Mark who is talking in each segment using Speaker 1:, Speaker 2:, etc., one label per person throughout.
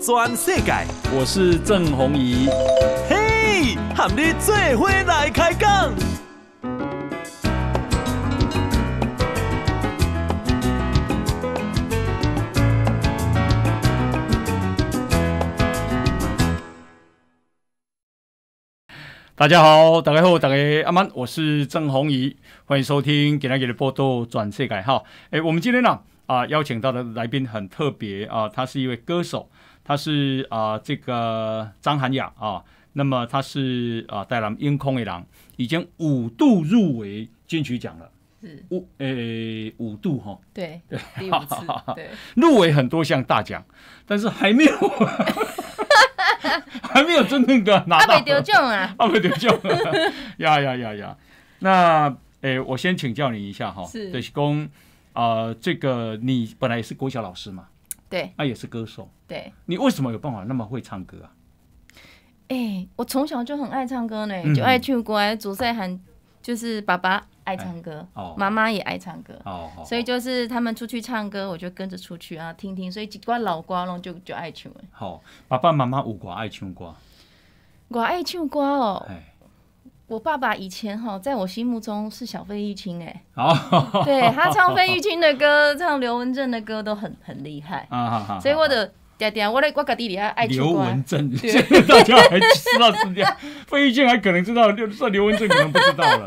Speaker 1: 转世界，我是郑宏仪。嘿，和你最伙来开讲。大家好，大家好，大家阿曼，我是郑宏仪，欢迎收听《给大家的波道》转世界哈。哎，我们今天呢？啊，邀请到的来宾很特别啊，他是一位歌手，他是啊这个张涵雅啊，那么他是啊带朗因空一郎，已经五度入围金曲奖了，五诶五度哈，对，对，入围很多项大奖，但是还没有，还没有真正的拿到，阿未得
Speaker 2: 奖啊，阿未得奖，
Speaker 1: 呀呀呀呀，那诶我先请教你一下哈，是，就是讲。啊，这个你本来也是国小老师嘛，对，那也是歌手，对，你为什么有办法那么会唱歌啊？
Speaker 2: 哎，我从小就很爱唱歌呢，就爱去国外主赛喊，就是爸爸爱唱歌，妈妈也爱唱歌，哦，所以就是他们出去唱歌，我就跟着出去啊，听听，所以几挂老瓜咯，就就爱唱。
Speaker 1: 好，爸爸妈妈有挂爱唱歌，
Speaker 2: 我爱唱歌哦，我爸爸以前哈，在我心目中是小费玉清哎，
Speaker 1: 好，对他唱费
Speaker 2: 玉清的歌，唱刘文正的歌都很很厉害
Speaker 1: 啊，所以我
Speaker 2: 的爹爹，我咧，我家弟弟还爱刘文
Speaker 1: 正，现在大家还知道是样，费玉清还可能知道，就算刘文正可能不知道了。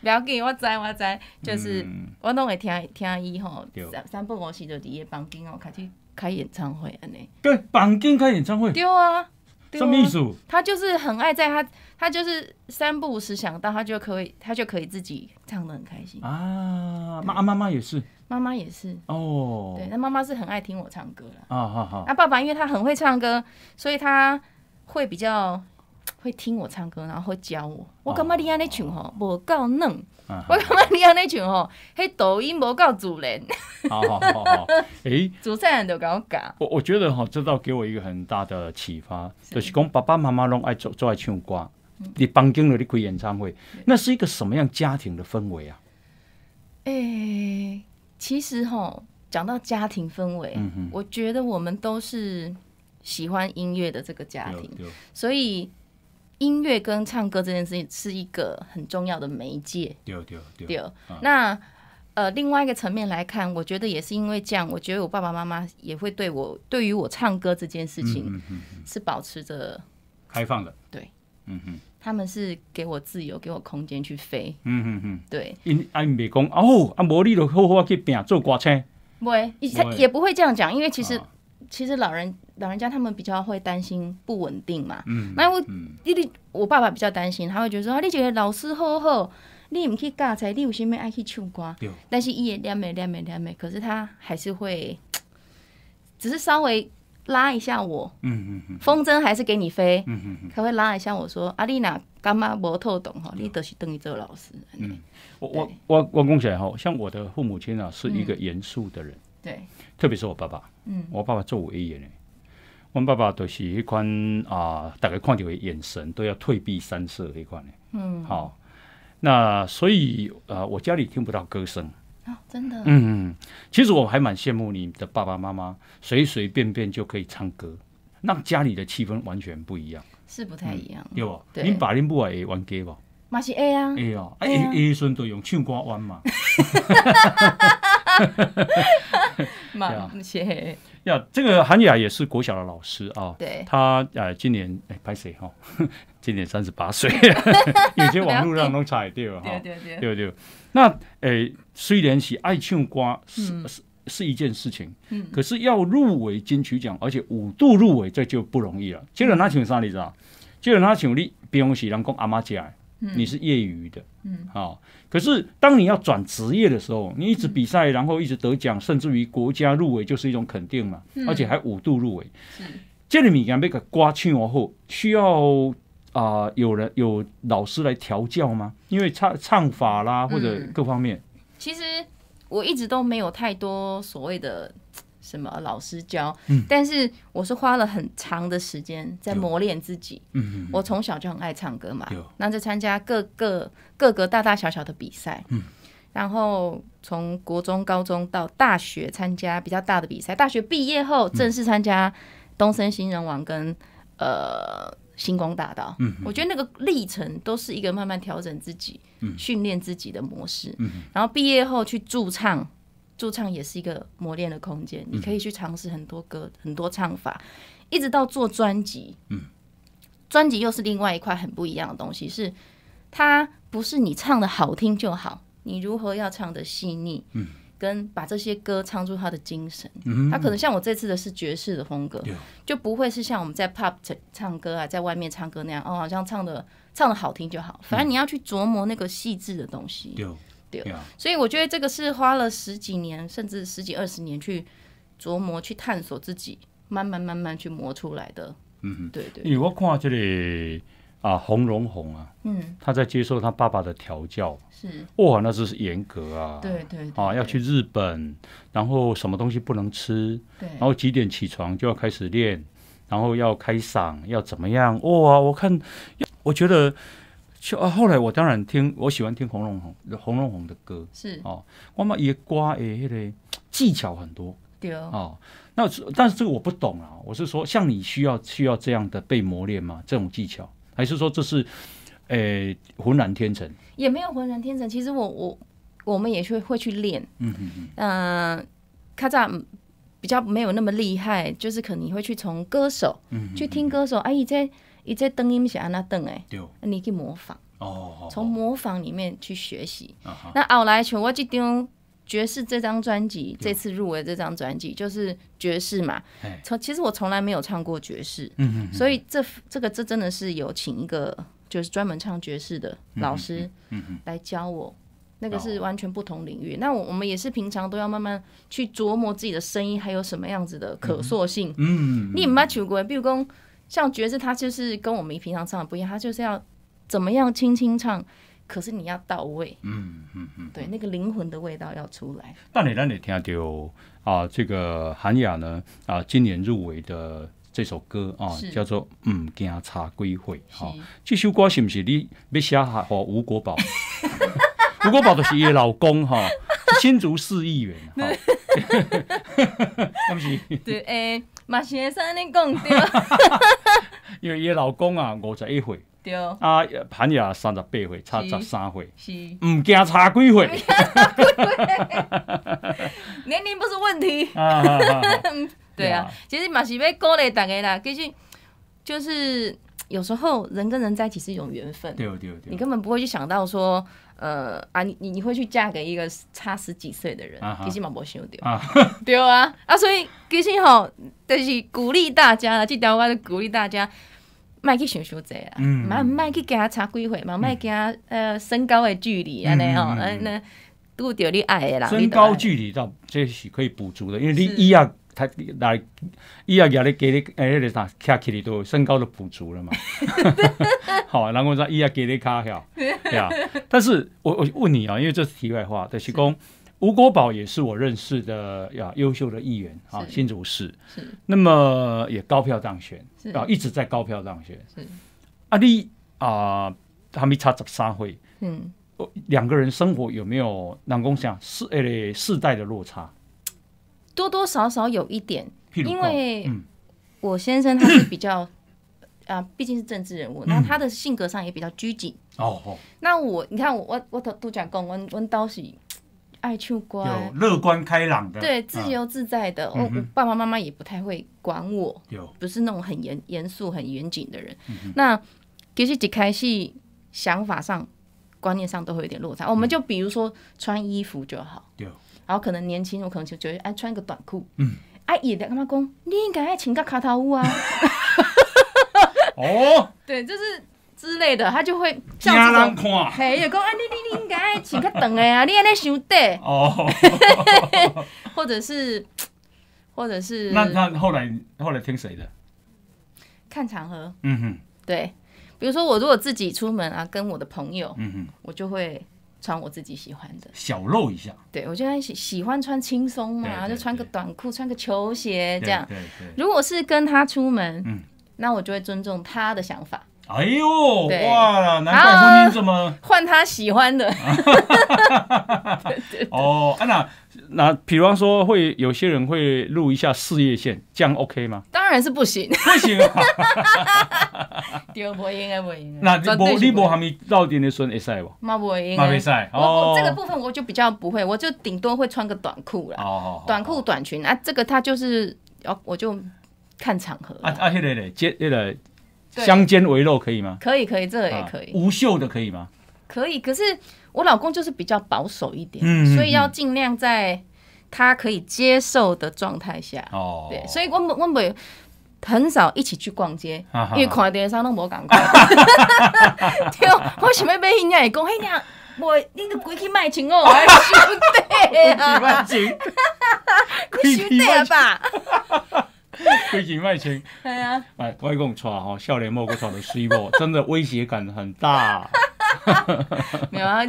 Speaker 2: 不要紧，我知我知，就是我拢会听听伊吼，三三不五时就伫个房间哦，开始开演唱会安尼。
Speaker 1: 对，房间开演唱会。对
Speaker 2: 啊。做他就是很爱在他，他就是三不五时想到，他就可以，他就可以自己唱的很开心
Speaker 1: 啊。妈，妈妈也是，
Speaker 2: 妈妈也是
Speaker 1: 哦。对，那
Speaker 2: 妈妈是很爱听我唱歌了。啊哈哈。那爸爸因为他很会唱歌，所以他会比较会听我唱歌，然后会教我。我感觉你安那唱吼，我够嫩。我感觉你安尼唱吼，嘿抖音无够主人。好好好好，诶，主持人就跟我讲，
Speaker 1: 我我觉得哈，这倒给我一个很大的启发，就是讲爸爸妈妈拢爱做做爱唱歌，你帮经了你开演唱会，那是一个什么样家庭的氛围啊？
Speaker 2: 诶，其实吼，讲到家庭氛围，我觉得我们都是喜欢音乐的这个家庭，所以。音乐跟唱歌这件事情是一个很重要的媒介。
Speaker 3: 对对对。对，那
Speaker 2: 呃另外一个层面来看，我觉得也是因为这样，我觉得我爸爸妈妈也会对我对于我唱歌这件事情是保持着
Speaker 1: 开放的。对，嗯嗯，
Speaker 2: 他们是给我自由，给我空间去飞。
Speaker 1: 嗯嗯嗯，对，因阿因未讲哦，啊，无你就好好去拼做歌星，
Speaker 2: 没他也不会这样讲，因为其实其实老人。老人家他们比较会担心不稳定嘛，那我，弟、弟我爸爸比较担心，他会觉得说啊，你觉得老师好好，你唔去教仔，你有先物爱去唱歌，但是伊也两美两美两美，可是他还是会，只是稍微拉一下我，
Speaker 1: 嗯嗯嗯，风
Speaker 2: 筝还是给你飞，嗯嗯嗯，他会拉一下我说，阿丽娜干妈无透懂哈，你就是等于做老师，
Speaker 1: 嗯，我我我我讲起来哈，像我的父母亲啊，是一个严肃的人，对，特别是我爸爸，嗯，我爸爸做武艺员嘞。我爸爸都是一款啊，大概看到的眼神都要退避三舍那款的。嗯，好，那所以呃，我家里听不到歌声哦、真的。嗯嗯，其实我还蛮羡慕你的爸爸妈妈，随随便便就可以唱歌，让家里的气氛完全不一样，
Speaker 2: 是不太一样，
Speaker 1: 对不？您把零不玩也玩歌不？
Speaker 2: 嘛是 A 啊 A 哦 A A
Speaker 1: A 顺都用唱歌玩嘛。
Speaker 2: 嘛那些
Speaker 1: 呀，这个韩雅也是国小的老师啊。对，他呃今年哎，拍谁哈？今年三十八岁，有些网络上都踩掉哈，对对对，那哎，虽然是爱青瓜是是是一件事情，可是要入围金曲奖，而且五度入围，这就不容易了。接着拿请啥你知道？接着拿请你平时人讲阿妈家的。你是业余的，嗯，好。可是当你要转职业的时候，你一直比赛，然后一直得奖，甚至于国家入围，就是一种肯定嘛。而且还五度入围。这里面要那个刮去喉后，需要啊有人有老师来调教吗？因为唱唱法啦，或者各方面。
Speaker 2: 其实我一直都没有太多所谓的。什么老师教？嗯，但是我是花了很长的时间在磨练自己。嗯，我从小就很爱唱歌嘛，那就参加各个各个大大小小的比赛。嗯，然后从国中、高中到大学参加比较大的比赛。大学毕业后正式参加东森新人王跟呃星光大道。嗯，我觉得那个历程都是一个慢慢调整自己、训练自己的模式。嗯，然后毕业后去驻唱。驻唱也是一个磨练的空间，你可以去尝试很多歌、很多唱法，一直到做专辑。嗯，专辑又是另外一块很不一样的东西，是它不是你唱的好听就好，你如何要唱的细腻，嗯，跟把这些歌唱出它的精神。嗯，它可能像我这次的是爵士的风格，就不会是像我们在 pop 唱歌啊，在外面唱歌那样，哦，好像唱的唱的好听就好，反正你要去琢磨那个细致的东西。对啊，所以我觉得这个是花了十几年，甚至十几二十年去琢磨、去探索自己，慢慢慢慢去磨出来的。
Speaker 1: 嗯，对对。你我看这里啊，洪荣宏啊，嗯，他在接受他爸爸的调教，是哇，那是严格啊，对对啊，要去日本，然后什么东西不能吃，对，然后几点起床就要开始练，然后要开嗓，要怎么样？哇，我看，我觉得。就啊，后来我当然听，我喜欢听红龙红红龙红的歌，是哦，我们也刮诶，迄个技巧很多，对哦，那但是这个我不懂啊，我是说，像你需要需要这样的被磨练吗？这种技巧，还是说这是诶浑然天成？
Speaker 2: 也没有浑然天成，其实我我我们也去会去练，嗯嗯嗯，嗯，卡扎比较没有那么厉害，就是可能会去从歌手去听歌手，阿姨在。伊这灯音写安那灯哎，你去模仿哦，从模仿里面去学习。那后来像我这张爵士这张专辑，这次入围这张专辑就是爵士嘛。从其实我从来没有唱过爵士，嗯所以这这个这真的是有请一个就是专门唱爵士的老师，来教我，那个是完全不同领域。那我我们也是平常都要慢慢去琢磨自己的声音还有什么样子的可塑性。
Speaker 3: 嗯，你唔
Speaker 2: 要求过，比如讲。像爵士，它就是跟我们平常唱的不一样，它就是要怎么样轻轻唱，可是你要到位。嗯嗯嗯，对，那个灵魂的味道要出来。
Speaker 1: 那你那你听到啊，这个韩雅呢啊，今年入围的这首歌啊，叫做《唔惊茶归会》哈。这首歌是不是你要写给吴国宝？吴国宝就是伊老公哈，是新竹市议员哈。哈 不是，对，
Speaker 2: 哎，马生你讲对，
Speaker 1: 因为伊老公啊五十一岁，对，啊，潘也三十八岁，差十三岁，是，唔惊差几岁，
Speaker 2: 年龄不是问题，啊，对啊，其实嘛是要鼓励大家啦，其实就是。有时候人跟人在一起是一种缘分，对对对，你根本不会去想到说，呃啊，你你你会去嫁给一个差十几岁的人，其实嘛冇想对，对啊啊，所以其实吼，就是鼓励大家啦，这条我鼓励大家，卖去想想这啊，唔系唔系去加差几岁嘛，唔给他呃身高的距离安尼哦，那那拄着你爱的啦。身高
Speaker 1: 距离到这是可以补足的，因为你一样。他来，伊阿今日加你诶，迄个啥？加起嚟都身高的补足了嘛？好，然后说伊阿给你卡晓，
Speaker 3: 啊！
Speaker 1: 但是我我问你啊，因为这是题外话。德熙公，吴国宝也是我认识的呀，优秀的议员啊，新竹市，那么也高票当选，啊，一直在高票当选。是，啊，你啊，还没差十三岁。嗯，两个人生活有没有南公想世诶世代的落差？
Speaker 2: 多多少少有一点，因为我先生他是比较 啊，毕竟是政治人物，那他的性格上也比较拘谨哦哦。那我你看我我我都都讲过，我我倒是爱出歌，有
Speaker 1: 乐观开
Speaker 2: 朗的，对自由自在的。我爸爸妈妈也不太会管我，不是那种很严严肃、很严谨的人。那其实一开始想法上、观念上都会有点落差。我们就比如说穿衣服就好，有。然后可能年轻，我可能就觉得哎，穿个短裤，哎，也得干嘛讲？你应该爱请个卡套舞啊！
Speaker 1: 哦，
Speaker 2: 对，就是之类的，他就会笑说，嘿，有讲哎，你你你应该请个等的啊，你安尼想得哦，或者是，或者是，那那
Speaker 1: 后来后来听谁的？
Speaker 2: 看场合，嗯哼，对，比如说我如果自己出门啊，跟我的朋友，嗯哼，我就会。穿我自己喜欢的
Speaker 1: 小露一下，
Speaker 2: 对我觉得喜喜欢穿轻松嘛，就穿个短裤，穿个球鞋这样。对对，如果是跟他出门，嗯，那我就会尊重他的想法。
Speaker 1: 哎呦，哇！难怪婚姻怎么
Speaker 2: 换他喜欢的？
Speaker 1: 哦，那那，比方说会有些人会录一下事业线，这样 OK 吗？
Speaker 2: 当然是不行，不行。不会，应该不会。那无你无还
Speaker 1: 没到点的时候会噻不？
Speaker 2: 嘛不会，嘛不会。我这个部分我就比较不会，我就顶多会穿个短裤啦。哦哦，短裤、短裙啊，这个他就是要我就看场合。
Speaker 1: 啊啊，那个嘞，接那个。相煎围肉可以吗？可
Speaker 2: 以，可以，这个也可以。
Speaker 1: 无袖的可以吗？
Speaker 2: 可以，可是我老公就是比较保守一点，嗯所以要尽量在他可以接受的状态下。哦，对，所以我们我们很少一起去逛街，因为看电商都无敢逛。对，我想要买伊，人家会讲，嘿娘，我恁个鬼去卖情哦，收得啊，买钱，你收得吧？
Speaker 1: 归钱卖钱，系啊，外国人穿吼，笑脸莫个穿的水布，真的威胁感很大。
Speaker 2: 没有啊，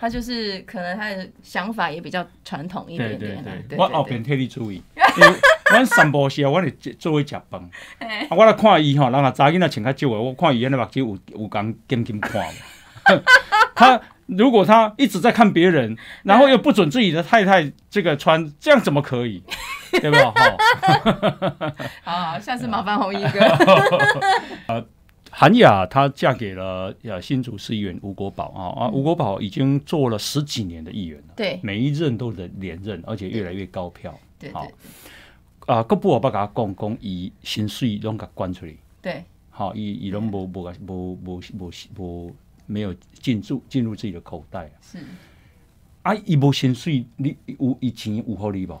Speaker 2: 他就是可能他的想法也比较传统一点点。对对我后边
Speaker 1: 替你注意，我散步时啊，我咧做围食饭，我来看伊吼，人啊，查囡仔穿较少个，我看伊眼咧目睭有有讲金金看。他。如果他一直在看别人，然后又不准自己的太太这个穿，这样怎么可以？对吧？
Speaker 2: 好，好，下次麻烦红衣哥。
Speaker 1: 韩雅她嫁给了呃新竹市议员吴国宝啊，啊，吴国宝已经做了十几年的议员了，对，每一任都能连任，而且越来越高票。对对。啊，各部我把给讲讲，公以薪水拢给他管出来。对。好，以以拢无无无无无。没有进入进入自己的口袋啊！是啊，一波薪水，你有以前有法弥补。哈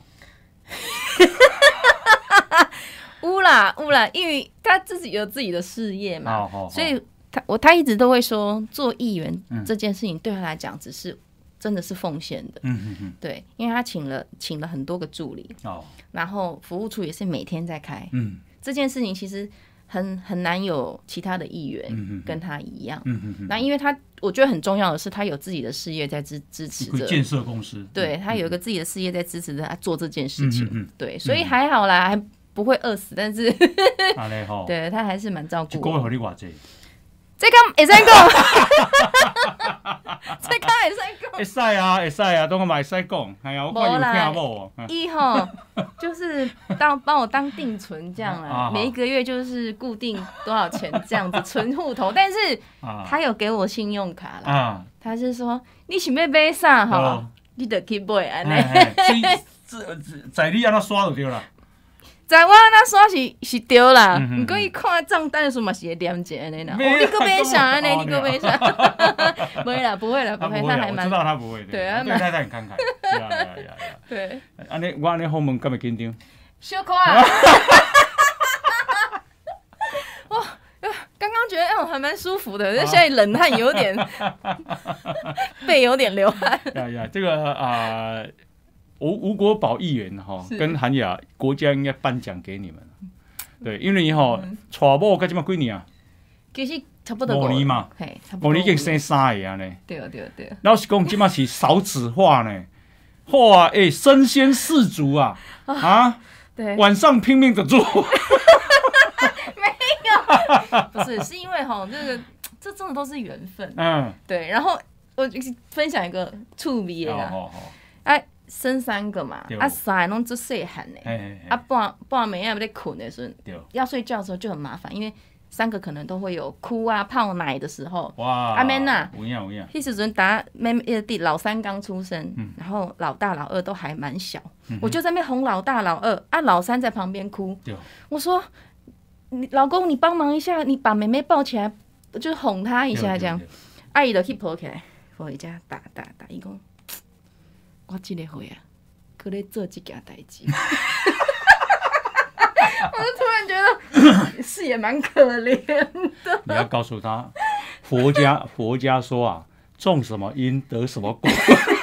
Speaker 2: 啦哈啦，因为他自己有自己的事业嘛，所以他我他一直都会说，做议员这件事情对他来讲只是真的是奉献的。嗯嗯嗯。对，因为他请了请了很多个助理，哦，然后服务处也是每天在开。嗯，这件事情其实。很很难有其他的议员跟他一样。那因为他，我觉得很重要的是，他有自己的事业在支支持着建设公司。对他有一个自己的事业在支持着他做这件事情。对，所以还好啦，还不会饿死。但是 对他还是蛮照顾，这个会使讲，这个会使 讲，会
Speaker 1: 使啊，会使啊，都我买使讲，系啊，我讲要听无？一
Speaker 2: 吼，就是当帮我当定存这样啊，每一个月就是固定多少钱这样子存户头，但是他有给我信用卡啦，他是说你想要买啥吼，你得去买安尼，这这
Speaker 1: 在你安那刷就对了。
Speaker 2: 在我那算是是对啦，不过伊看账单的时候嘛是会点钱的啦。你可别想安尼，你可别想。不会啦，不会啦，不会。他还蛮知道他不会的。对，太太很尴尬。呀 对啊，对。
Speaker 1: 安尼，我安尼后门干不紧张？
Speaker 2: 小可啊。刚刚觉得嗯还蛮舒服的，现在冷汗有点，背有点流汗。
Speaker 1: 呀呀，这个啊。吴吴国宝议员哈，跟韩雅，国家应该颁奖给你们，对，因为哈，娶某该怎么闺女啊，
Speaker 2: 其实差不多五年嘛，五年已经
Speaker 1: 生三个呢。
Speaker 2: 对对对，
Speaker 1: 老师讲这嘛是少子化呢，化哎，身先士卒啊，啊，对，晚上拼命的做，
Speaker 2: 没有，不是，是因为哈，这个这真的都是缘分，嗯，对，然后我分享一个特别的，哎。生三个嘛，啊，三个拢做细汉
Speaker 1: 嘞，啊，
Speaker 2: 半半暝也不得困的时，要睡觉的时候就很麻烦，因为三个可能都会有哭啊、泡奶的时候。
Speaker 1: 哇！阿 man 呐，其
Speaker 2: 实阵打妹呃弟老三刚出生，然后老大老二都还蛮小，我就在面哄老大老二，啊，老三在旁边哭。我说你老公你帮忙一下，你把妹妹抱起来，就是哄她一下这样，阿姨都去抱起来，抱回家打打打一个。我今天回啊，佢咧做这件代志，我就突然觉得是也蛮可怜的。
Speaker 1: 你要告诉他，佛家佛家说啊，种什么因得什么果。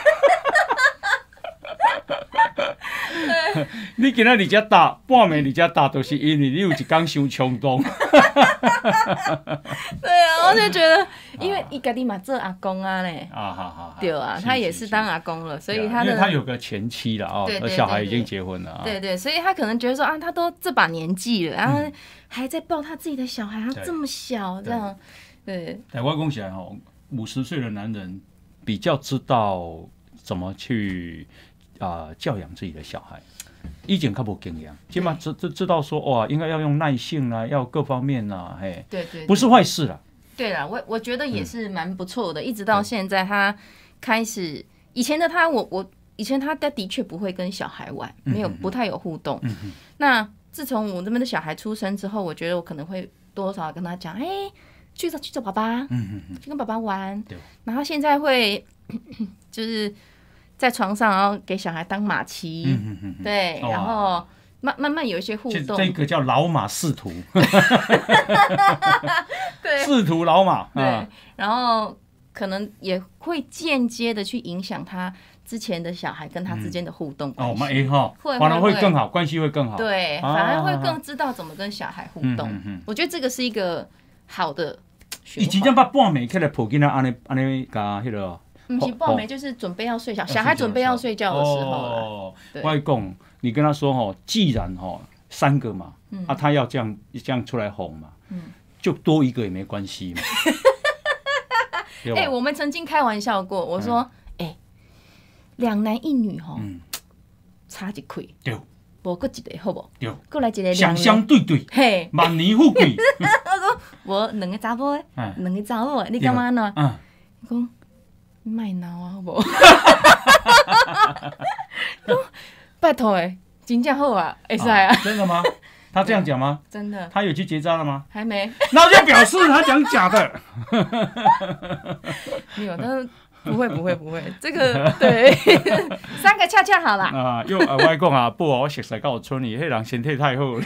Speaker 1: 你见到你家打，半面你家打都是因为你有一刚想冲动。对
Speaker 2: 啊，我就觉得，因为伊家的嘛做阿公啊嘞，
Speaker 1: 啊好好，
Speaker 2: 对啊，他也是当阿公了，所以他的因为他有
Speaker 1: 个前妻了啊，小孩已经结婚了，对
Speaker 2: 对，所以他可能觉得说啊，他都这把年纪了，然后还在抱他自己的小孩，他这么小这样，对。
Speaker 1: 但话公起来五十岁的男人比较知道怎么去。啊，教养自己的小孩，以前较无经验，起码知知知道说哇，应该要用耐性啊，要各方面啊，嘿，对对，不是坏事了。
Speaker 2: 对了，我我觉得也是蛮不错的，一直到现在，他开始以前的他，我我以前他他的确不会跟小孩玩，没有不太有互动。嗯嗯。那自从我那边的小孩出生之后，我觉得我可能会多少跟他讲，哎，去找去找爸爸，嗯嗯去跟爸爸玩。对。然后现在会 就是。在床上，然后给小孩当马骑，对，然后慢慢慢有一些互动。这个
Speaker 1: 叫老马仕途，对，仕途老马。对，
Speaker 2: 然后可能也会间接的去影响他之前的小孩跟他之间的互动。哦，蛮
Speaker 1: 好，反而会更好，关系会更好。对，反而会更
Speaker 2: 知道怎么跟小孩互动。我觉得这个是一个好的。
Speaker 1: 把半的普安安尼尼个。
Speaker 2: 不是抱没就是准备要睡觉，小孩准备要睡觉的时候
Speaker 1: 外公，你跟他说哈，既然哦三个嘛，啊他要这样这样出来哄嘛，嗯，就多一个也没关系嘛。哎，
Speaker 2: 我们曾经开玩笑过，我说哎两男一女哈，差几块，我过一个好不？
Speaker 1: 过来一个，相相对对，嘿，万年富贵。我
Speaker 2: 说我两个查埔，两个查埔，你干嘛呢？你讲。卖脑啊，好不？拜托诶，真正好啊，会使啊。真的吗？
Speaker 1: 他这样讲吗？真的。他有去结扎了吗？
Speaker 2: 还没。那就
Speaker 1: 表示他讲假的。没有但是。不会不会不会，这
Speaker 2: 个对 三个恰恰好了
Speaker 1: 啊！又额外公啊，不好我实在告诉村里，黑人嫌太太好了。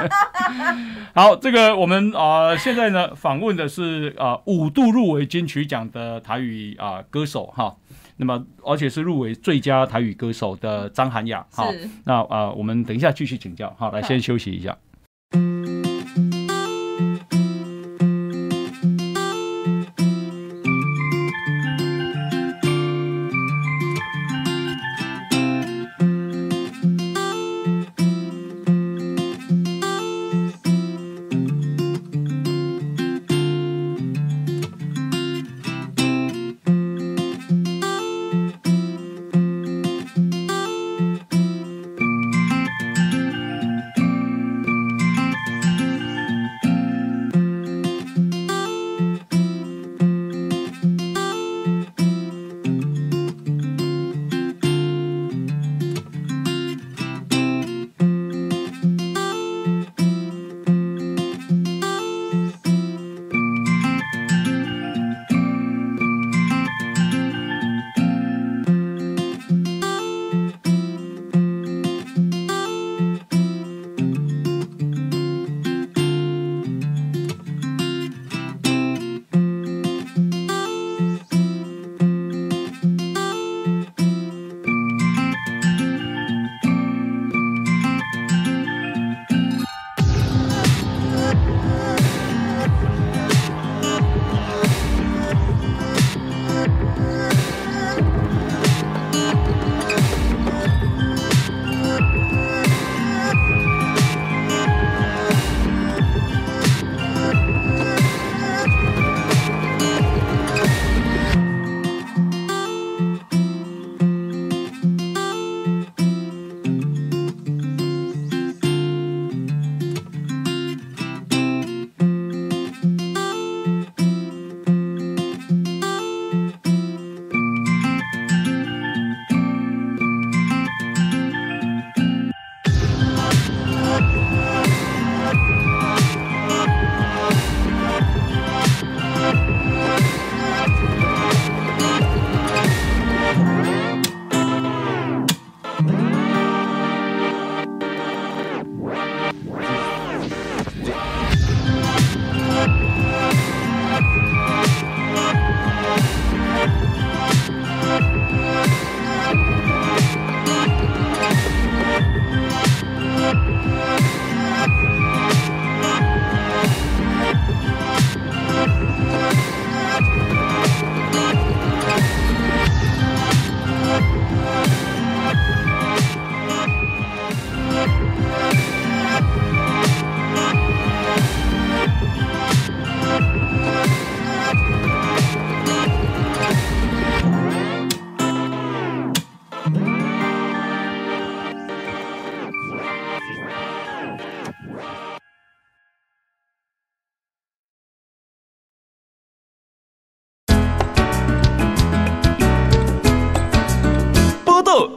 Speaker 1: 好，这个我们啊现在呢访问的是啊五度入围金曲奖的台语啊歌手哈，那么而且是入围最佳台语歌手的张涵雅哈。那啊我们等一下继续请教好，来先休息一下。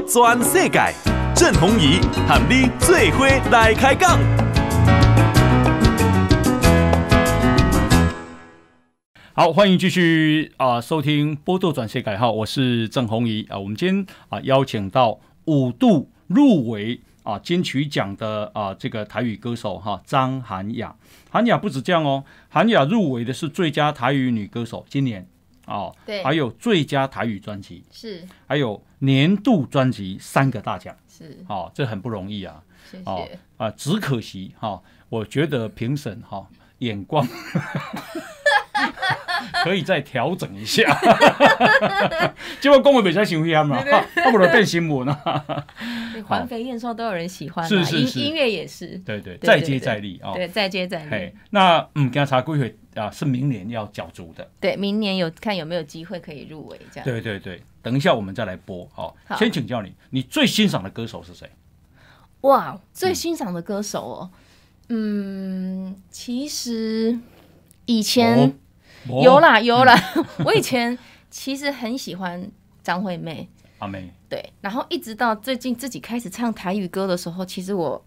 Speaker 1: 转世界，郑弘仪喊你最伙来开讲。好，欢迎继续啊，收听《波多转世改号》，我是郑红怡啊。我们今天啊，邀请到五度入围啊金曲奖的啊这个台语歌手哈，张涵雅。涵雅不止这样哦，涵雅入围的是最佳台语女歌手，今年。哦，对，还有最佳台语专辑，是，还有年度专辑三个大奖，是，哦，这很不容易啊，哦，啊，只可惜哈，我觉得评审哈眼光。可以再调整一下，公文比话未使抽烟啦，要不然变新闻啊。
Speaker 2: 你肥燕瘦都有人喜欢，是是是，音乐也是，对对，再接再
Speaker 1: 厉啊，对，再
Speaker 2: 接再厉。
Speaker 1: 那嗯，给他查过一啊，是明年要角逐的，
Speaker 2: 对，明年有看有没有机会可以入围这样。对对
Speaker 1: 对，等一下我们再来播哦。先请教你，你最欣赏的歌手是
Speaker 2: 谁？哇，最欣赏的歌手哦，嗯，其实以前。有啦有啦，我以前其实很喜欢张惠妹，阿妹对，然后一直到最近自己开始唱台语歌的时候，其实我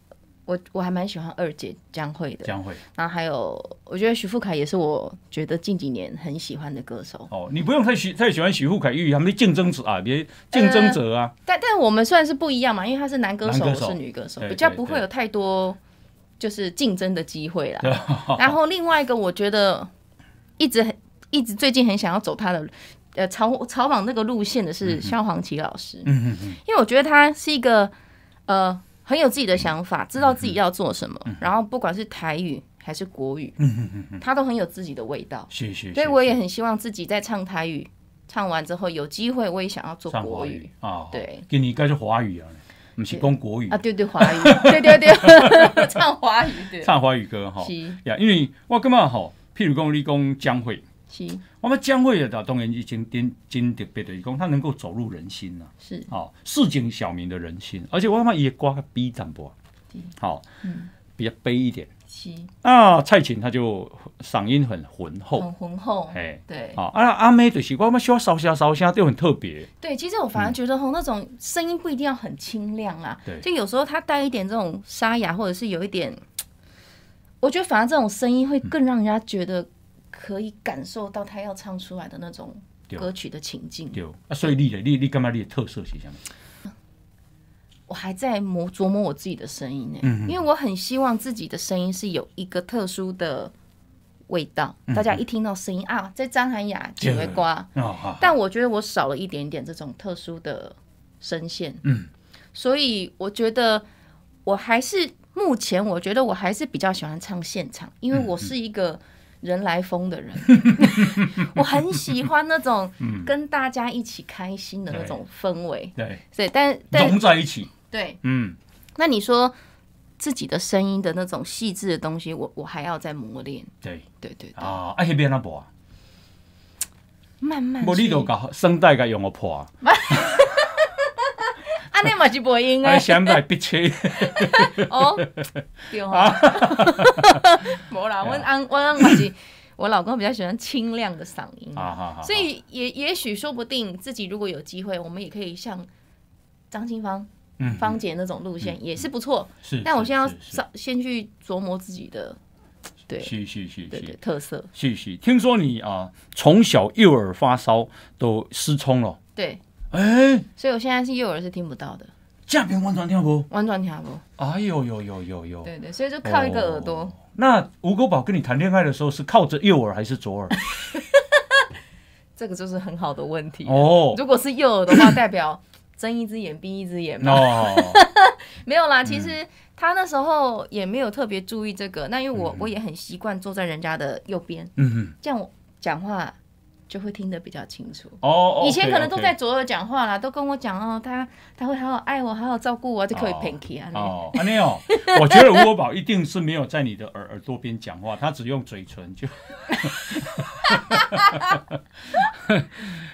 Speaker 2: 我我还蛮喜欢二姐江惠的江惠，然后还有我觉得徐富凯也是我觉得近几年很喜欢的歌手哦，
Speaker 1: 你不用太喜太喜欢徐富凯，因为他们竞争者啊，别竞争者啊，
Speaker 2: 但但我们算是不一样嘛，因为他是男歌手，我是女歌手，比较不会有太多就是竞争的机会啦。然后另外一个我觉得。一直很一直最近很想要走他的呃朝朝莽那个路线的是萧煌奇老师，嗯嗯嗯，因为我觉得他是一个呃很有自己的想法，知道自己要做什么，然后不管是台语还是国语，
Speaker 1: 嗯嗯嗯，
Speaker 2: 他都很有自己的味道，是是，所以我也很希望自己在唱台语唱完之后有机会，我也想要做国语啊，对，
Speaker 1: 给你改是华语啊，不是讲国语啊，
Speaker 2: 对对华语，对对对，唱华语的，唱
Speaker 1: 华语歌哈，呀，因为我干嘛好？譬如你讲江将会，我们将会的动员基金点捐得别的义工，他能够走入人心呐。是啊，市井小民的人心，而且我们也刮个 B 淡薄，好，嗯，比较悲一点。是啊，蔡琴她就嗓音很浑厚，很浑厚。哎，对啊，阿阿妹就是我们烧烧烧烧就很特别。
Speaker 2: 对，其实我反而觉得吼，那种声音不一定要很清亮啊，对，就有时候她带一点这种沙哑，或者是有一点。我觉得，反而这种声音会更让人家觉得可以感受到他要唱出来的那种歌曲的情境。对
Speaker 1: 啊，所以你你你感你的特色是什么？
Speaker 2: 我还在磨琢磨我自己的声音呢，因为我很希望自己的声音是有一个特殊的味道，大家一听到声音啊，在张含雅、简惠瓜，但我觉得我少了一点点这种特殊的声线。嗯，所以我觉得我还是。目前我觉得我还是比较喜欢唱现场，因为我是一个人来疯的人，我很喜欢那种跟大家一起开心的那种氛围。对，对，但融在一起。对，嗯。那你说自己的声音的那种细致的东西，我我还要再磨练。对，对，对，
Speaker 1: 啊，那边那播，
Speaker 2: 慢慢。我你都
Speaker 1: 搞声带该用我破啊。
Speaker 2: 安尼嘛是不赢啊！还想买
Speaker 1: 鼻青？哦，
Speaker 2: 对吼，无啦，我安我安嘛是，我老公比较喜欢清亮的嗓音，所以也也许说不定自己如果有机会，我们也可以像张清芳、芳姐那种路线，也是不错。是，但我先要先去琢磨自己的对，
Speaker 1: 是是是对特色。是是，听说你啊，从小幼儿发烧都失聪了，
Speaker 2: 对。哎，所以我现在是右耳是听不到的，这样边弯转听不？弯转听不？
Speaker 1: 哎呦呦呦呦！呦！对
Speaker 2: 对，所以就靠一个耳朵。
Speaker 1: 那吴国宝跟你谈恋爱的时候是靠着右耳还是左耳？
Speaker 2: 这个就是很好的问题哦。如果是右耳的话，代表睁一只眼闭一只眼嘛。没有啦，其实他那时候也没有特别注意这个。那因为我我也很习惯坐在人家的右边，嗯嗯，这样我讲话。就会听得比较清楚。哦以前可能都在左耳讲话啦，都跟我讲哦，他他会好好爱我，好好照顾我，就可以 Pinky 啊。哦，阿 n e 我觉得吴国
Speaker 1: 宝一定是没有在你的耳耳朵边讲话，他只用嘴唇就。哈哈哈哈哈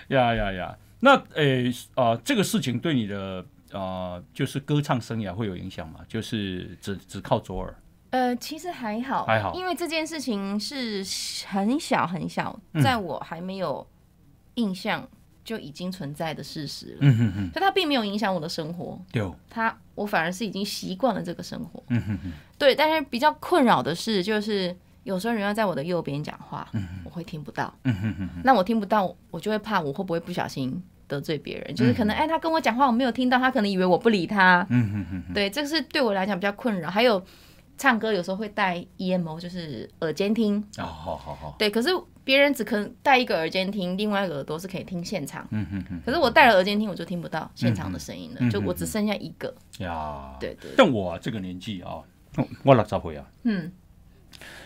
Speaker 1: 呀呀呀，那呃啊，这个事情对你的呃，就是歌唱生涯会有影响吗？就是只只靠左耳。
Speaker 2: 呃，其实还好，还好，因为这件事情是很小很小，在我还没有印象就已经存在的事实了。嗯哼哼，所以它并没有影响我的生活。对它我反而是已经习惯了这个生活。嗯哼哼，对，但是比较困扰的是，就是有时候人要在我的右边讲话，我会听不到。
Speaker 3: 嗯哼哼，那我
Speaker 2: 听不到，我就会怕我会不会不小心得罪别人，就是可能哎，他跟我讲话我没有听到，他可能以为我不理他。嗯哼哼，对，这个是对我来讲比较困扰。还有。唱歌有时候会戴 E M O，就是耳监听
Speaker 3: 哦，好好好，对，可
Speaker 2: 是别人只可能戴一个耳监听，另外一个耳朵是可以听现场，
Speaker 1: 嗯嗯嗯，可是
Speaker 2: 我戴了耳监听，我就听不到现场的声音了，就我只剩下一个
Speaker 1: 呀，对对，像我这个年纪啊，我六十岁啊，嗯，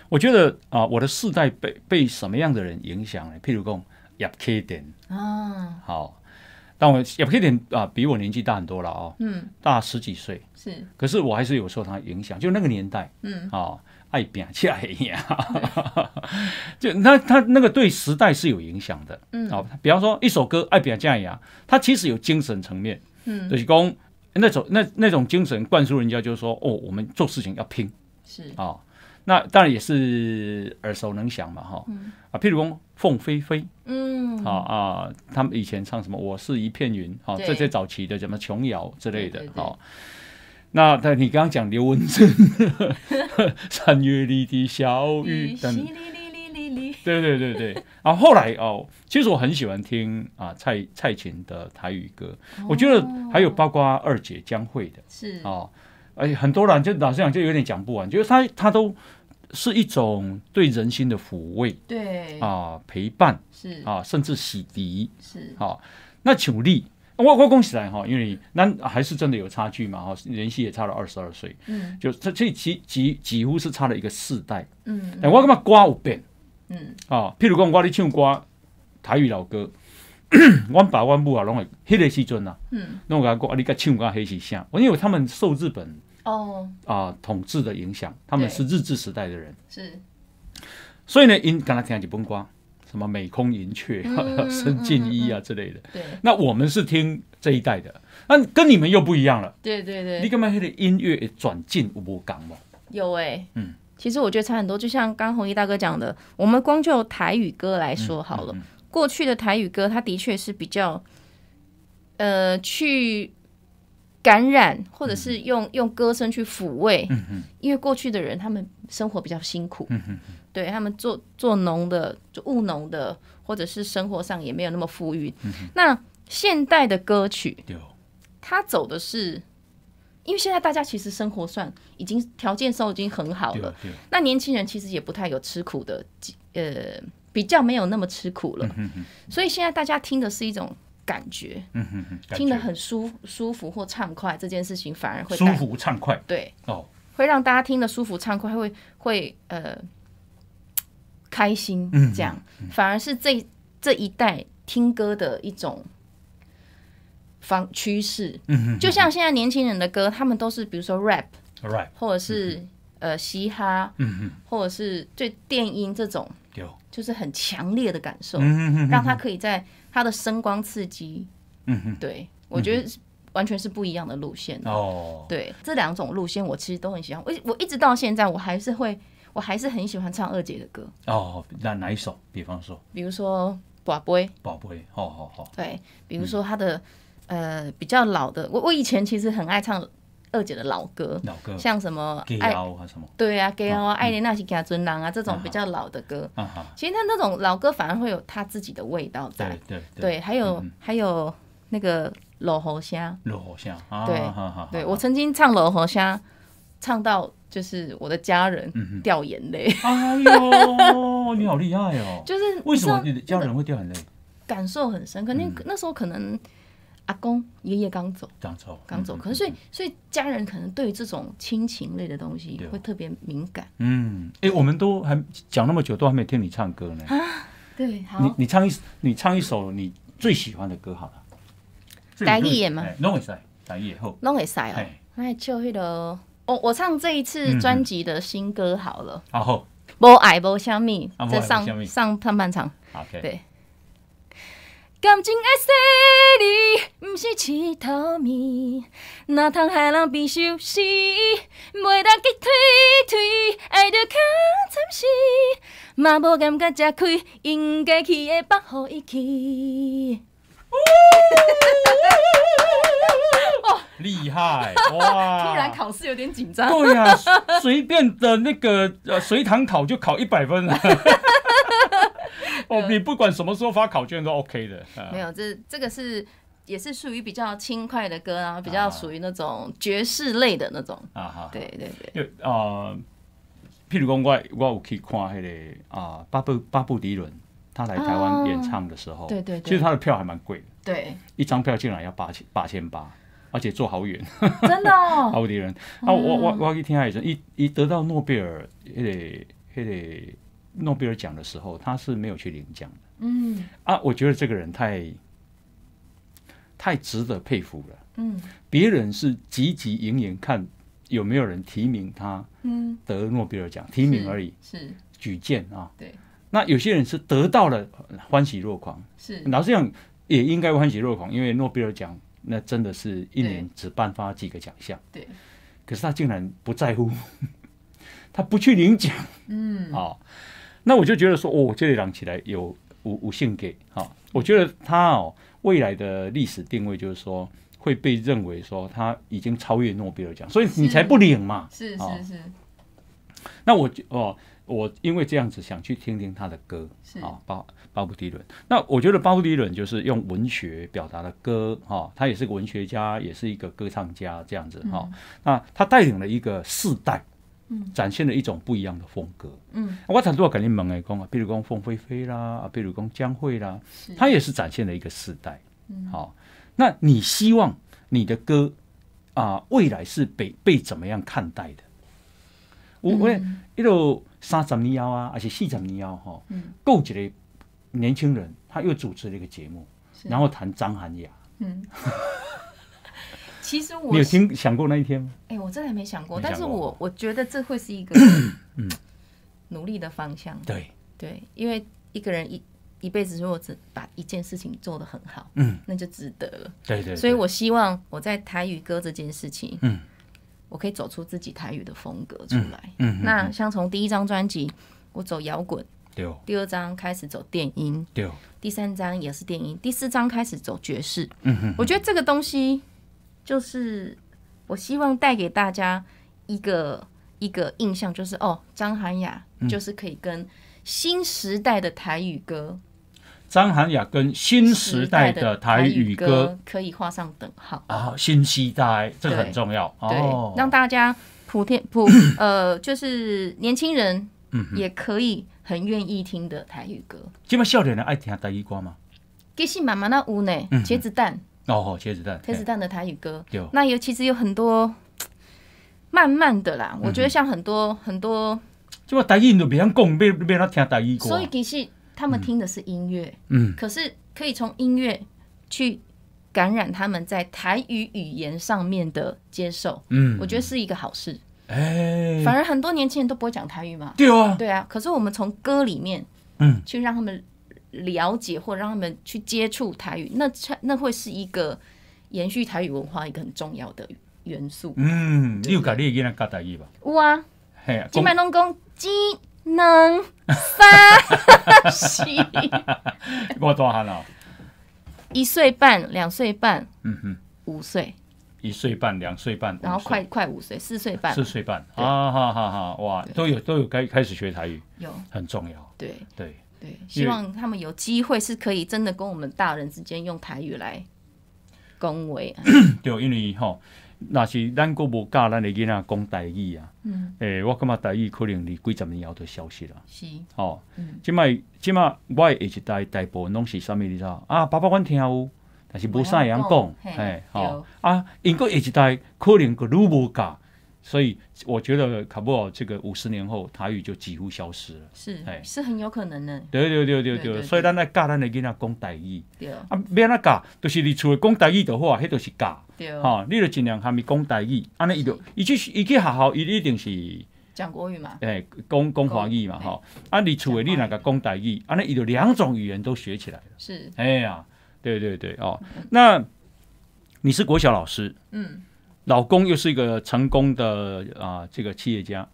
Speaker 1: 我觉得啊，我的世代被被什么样的人影响呢？譬如讲亚克典
Speaker 3: 啊，
Speaker 1: 好。但我也不一定啊，比我年纪大很多了哦，嗯，大十几岁是，可是我还是有受他影响，就那个年代，嗯，哦，爱拼架呀，就那他那个对时代是有影响的，嗯，好，比方说一首歌《爱拼架呀》，他其实有精神层面，嗯，就是说那种那那种精神灌输，人家就是说哦，我们做事情要拼，是啊。那当然也是耳熟能详嘛，哈，啊，譬如说凤飞飞，嗯，好啊，他们以前唱什么？我是一片云，好，这些早期的，什么琼瑶之类的，好。那但你刚刚讲刘文正，《三月里的小雨》等，淅沥沥沥沥沥，对对对对。啊，后来哦，其实我很喜欢听啊蔡蔡琴的台语歌，我觉得还有包括二姐江蕙的，是啊，而且很多人就老实讲，就有点讲不完，就是他他都。是一种对人心的抚慰，对啊，陪伴是啊，甚至洗涤是啊。那邱力，我我恭喜来哈，因为那还是真的有差距嘛哈，人纪也差了二十二岁，嗯，就这这几几几乎是差了一个世代，嗯。但我感觉歌有变，嗯啊，譬如讲我咧唱歌台语老歌，我 爸我母啊拢会迄个时阵呐，嗯，拢感觉啊你个唱歌嘿是声，因为他们受日本。哦啊，统治的影响，他们是日治时代的人，是，所以呢音，刚才听了几风光，什么美空云雀、森 进一啊之类的，对，那我们是听这一代的，那跟你们又不一样了，
Speaker 2: 对对对，你干
Speaker 1: 嘛他的音乐转进五港吗？有哎，嗯，
Speaker 2: 其实我觉得差很多，就像刚红衣大哥讲的，我们光就台语歌来说好了，过去的台语歌，它的确是比较，呃，去。感染，或者是用用歌声去抚慰，嗯因为过去的人他们生活比较辛苦，嗯对他们做做农的、务农的，或者是生活上也没有那么富裕，嗯那现代的歌曲，他走的是，因为现在大家其实生活算已经条件都已经很好了，那年轻人其实也不太有吃苦的，呃，比较没有那么吃苦了，嗯哼，所以现在大家听的是一种。感觉，嗯哼哼，听得很舒舒服或畅快，这件事情反而会舒服畅快，对，哦，会让大家听得舒服畅快，会会呃开心，嗯，这样反而是这这一代听歌的一种方趋势，嗯哼，就像现在年轻人的歌，他们都是比如说 r a p r 或者是。呃，嘻哈，嗯或者是对电音这种，有，就是很强烈的感受，嗯哼让他可以在他的声光刺激，嗯哼，对，我觉得完全是不一样的路线
Speaker 3: 哦，
Speaker 2: 对，这两种路线我其实都很喜欢，我我一直到现在我还是会，我还是很喜欢唱二姐的歌
Speaker 1: 哦，那哪一首？比方说，
Speaker 2: 比如说宝贝，
Speaker 1: 宝贝，好好好，
Speaker 2: 对，比如说他的呃比较老的，我我以前其实很爱唱。二姐的老歌，像什么《给妖》啊什么，对啊，《给妖》《爱莲娜》是加尊郎啊，这种比较老的歌。其实他那种老歌反而会有他自己的味道在。对对对。还有还有那个《罗喉虾，
Speaker 1: 罗喉虾，对对，
Speaker 2: 我曾经唱《罗喉虾，唱到就是我的家人掉眼泪。哎呦，你好
Speaker 1: 厉害哦！就是为什么你的家人会掉眼泪？
Speaker 2: 感受很深，肯定那时候可能。阿公、爷爷刚走，刚走，刚走。可是，所以，所以家人可能对这种亲情类的东西会特别敏感。
Speaker 1: 嗯，哎，我们都还讲那么久，都还没听你唱歌呢。啊，对，好。你你唱一你唱一首你最喜欢的歌好了。台语也吗？拢会使，台语也好，拢会使哦。
Speaker 2: 那就迄个，我我唱这一次专辑的新歌好了。好。无爱无虾米，再上上上半场。OK。对。感情的细腻，不是乞头面，哪通害人变仇死？袂当去推推，爱得较惨死，嘛无感觉吃亏，应该去的巴，好伊去。哦，
Speaker 1: 厉害 哇！突然
Speaker 2: 考试有点紧张。对呀，随
Speaker 1: 便的那个随堂考就考一百分了。哦，你不管什么时候发考卷都 OK 的。没有，
Speaker 2: 这这个是也是属于比较轻快的歌，然后比较属于那种爵士类的那种。啊哈，对对
Speaker 1: 对。就啊，譬如讲我我有去看那个啊，巴布巴布迪伦，他来台湾演唱的时候，对对其实他的票还蛮贵的，对，一张票竟然要八千八千八，而且坐好远。
Speaker 2: 真的。巴布
Speaker 1: 迪伦啊我我我去听他一声，一一得到诺贝尔，那个那个。诺贝尔奖的时候，他是没有去领奖的。嗯啊，我觉得这个人太太值得佩服了。嗯，别人是汲汲营营看有没有人提名他，嗯，得诺贝尔奖提名而已，是举荐啊。对，那有些人是得到了欢喜若狂，是老实讲也应该欢喜若狂，因为诺贝尔奖那真的是一年只颁发几个奖项。对，可是他竟然不在乎，他不去领奖。嗯啊。那我就觉得说，哦，这里讲起来有无无性给哈，我觉得他哦未来的历史定位就是说会被认为说他已经超越诺贝尔奖，所以你才不领嘛。是是是。那我就哦，我因为这样子想去听听他的歌，啊，巴巴布迪伦。那我觉得巴布迪伦就是用文学表达的歌哈，他也是个文学家，也是一个歌唱家这样子哈。那他带领了一个世代。展现了一种不一样的风格。嗯，我谈多少感情蒙爱工啊，比如讲凤飞飞啦，啊，比如讲江蕙啦，他也是展现了一个时代。嗯，好，那你希望你的歌啊，未来是被被怎么样看待的？我我一路三十年幺啊，而且四十年幺哈，嗯，够一个年轻人，他又主持了一个节目，然后谈张涵雅，
Speaker 2: 嗯。其实你有听
Speaker 1: 想过那一天吗？
Speaker 2: 哎，我真的没想过，但是我我觉得这会是一个嗯努力的方向。对对，因为一个人一一辈子如果只把一件事情做得很好，嗯，那就值得了。对对，所以我希望我在台语歌这件事情，嗯，我可以走出自己台语的风格出
Speaker 3: 来。嗯，那
Speaker 2: 像从第一张专辑我走摇滚，第二张开始走电音，第三张也是电音，第四张开始走爵士。嗯哼，我觉得这个东西。就是我希望带给大家一个一个印象，就是哦，张涵雅就是可以跟新时代的台语歌，
Speaker 1: 张涵雅跟新时代的台语歌
Speaker 2: 可以画上等号啊！
Speaker 1: 新时代这个很重要，对，让
Speaker 2: 大家普天普 呃，就是年轻人也可以很愿意听的台语歌。
Speaker 1: 今麦笑脸人爱听台语歌吗？
Speaker 2: 其实慢慢那有呢，茄子蛋。
Speaker 1: 哦，茄子蛋，茄子
Speaker 2: 蛋的台语歌，那有其实有很多，慢慢的啦，我觉得像很多很多，
Speaker 1: 这台语人都不想讲，没别人听台语歌，所以
Speaker 2: 其实他们听的是音乐，嗯，可是可以从音乐去感染他们在台语语言上面的接受，嗯，我觉得是一个好事，
Speaker 3: 哎，反而
Speaker 2: 很多年轻人都不会讲台语嘛，对啊，对啊，可是我们从歌里面，嗯，去让他们。了解或让他们去接触台语，那那会是一个延续台语文化一个很重要的元素。
Speaker 1: 嗯，你有讲你囡仔讲台语吗？有啊，金麦拢
Speaker 2: 讲鸡。能发，是。
Speaker 1: 我多大了？
Speaker 2: 一岁半，两岁半，嗯哼，五岁。
Speaker 1: 一岁半，两岁半，然后快
Speaker 2: 快五岁，四岁半，四岁
Speaker 1: 半啊，哈哈哈！哇，都有都有开开始学台语，有很重要，对对。对，希望
Speaker 2: 他们有机会是可以真的跟我们大人之间用台语来恭维。
Speaker 1: 对，因为吼，若是咱国无教咱的囡仔讲台语啊。嗯，诶，我感觉台语可能离几十年后就消失了。是，哦，嗯，今麦今麦，我一代大部分拢是啥物事啊？啊，爸爸，我听，有，但是无啥人讲。嘿，好啊，因下一代可能个女无教。所以我觉得，卡布尔这个五十年后，台语就几乎消失了。
Speaker 2: 是，哎，是很有可能的。
Speaker 1: 对对对对对。所以，咱在教咱的囡仔讲台语。对。啊，没有那教，就是你除了讲台语的话，那就是教。对。哈，你就尽量下面讲台语，安尼伊就，伊去，伊去学校，伊一定是
Speaker 2: 讲国语嘛。
Speaker 1: 哎，讲讲华语嘛哈。啊，你除了你那个讲台语，安尼伊就两种语言都学起来了。是。哎呀，对对对哦。那你是国小老师？嗯。老公又是一个成功的啊，这个企业家，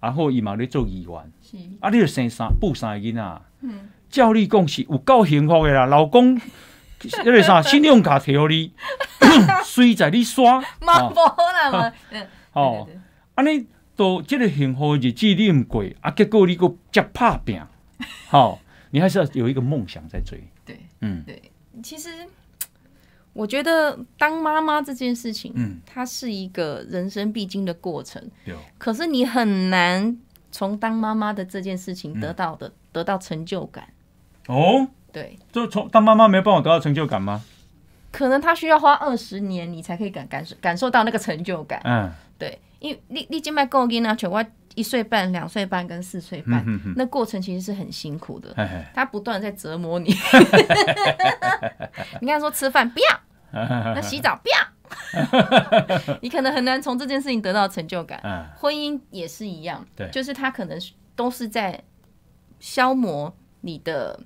Speaker 1: 然后伊嘛咧做语是啊，你就生三、补三囡啊，嗯，照你讲是有够幸福的啦。老公因为 啥 信用卡提了你，虽 在你刷，冇 啦嘛。哦，安尼都即个幸福的日子你认过，啊，结果你个接拍拼，好，你还是要有一个梦想在追。对，嗯，
Speaker 2: 对，其实。我觉得当妈妈这件事情，嗯，它是一个人生必经的过程。可是你很难从当妈妈的这件事情得到的得到成就感。哦。对。
Speaker 1: 就从当妈妈没有办法得到成就感吗？
Speaker 2: 可能他需要花二十年，你才可以感感感受到那个成就感。嗯。对，因为你你经卖够给那全我一岁半、两岁半跟四岁半，那过程其实是很辛苦的。他不断在折磨你。你刚说吃饭不要。
Speaker 3: 那洗澡，
Speaker 2: 不要。你可能很难从这件事情得到成就感。婚姻也是一样，对，就是他可能都是在消磨你的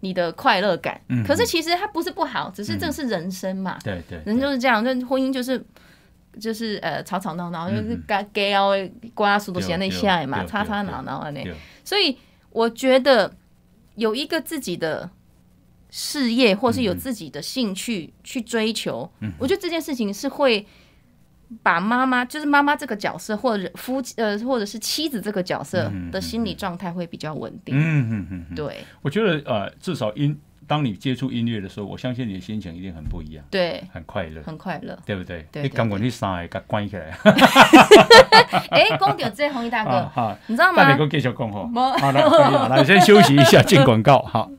Speaker 2: 你的快乐感。嗯，可是其实它不是不好，只是这是人生嘛。对对，人就是这样，那婚姻就是就是呃吵吵闹闹，就是该该要刮速度写那下嘛，擦擦挠挠的那。所以我觉得有一个自己的。事业，或是有自己的兴趣去追求，我觉得这件事情是会把妈妈，就是妈妈这个角色，或者夫妻呃，或者是妻子这个角色的心理状态会比较稳定。嗯嗯嗯，对。
Speaker 1: 我觉得呃，至少音当你接触音乐的时候，我相信你的心情一定很不一样，对，很快乐，很快乐，对不对？你刚讲上三个关起来，
Speaker 2: 哎，公 到这红衣大哥，好，你知道吗？大哥继续讲哈，好了，好了，你先休息一下，进广
Speaker 1: 告好。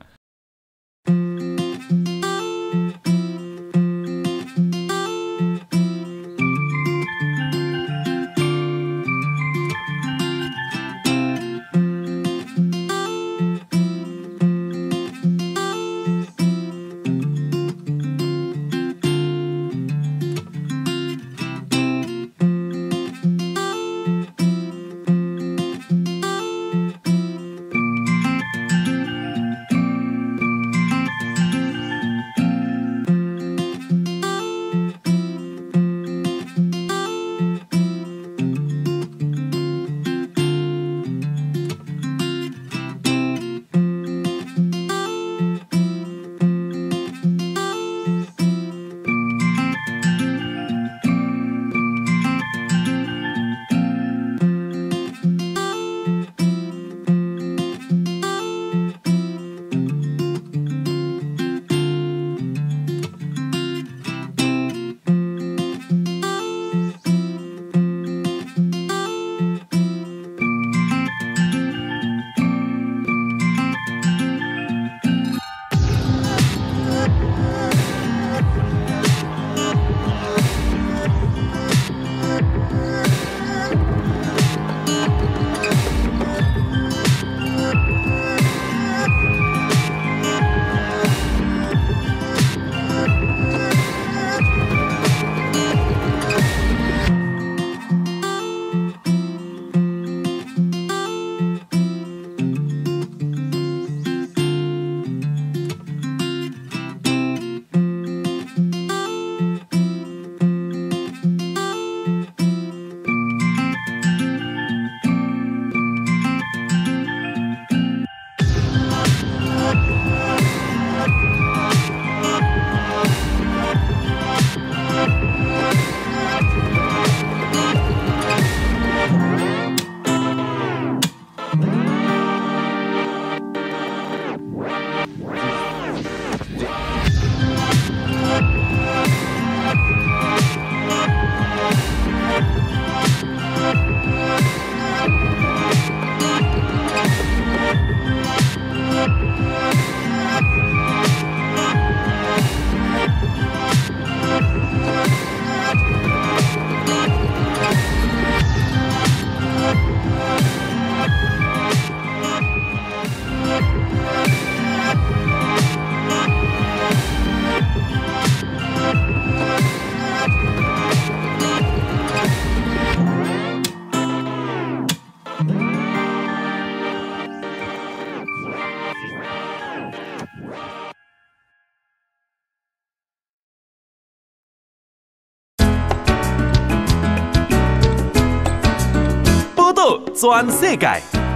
Speaker 1: 转世界，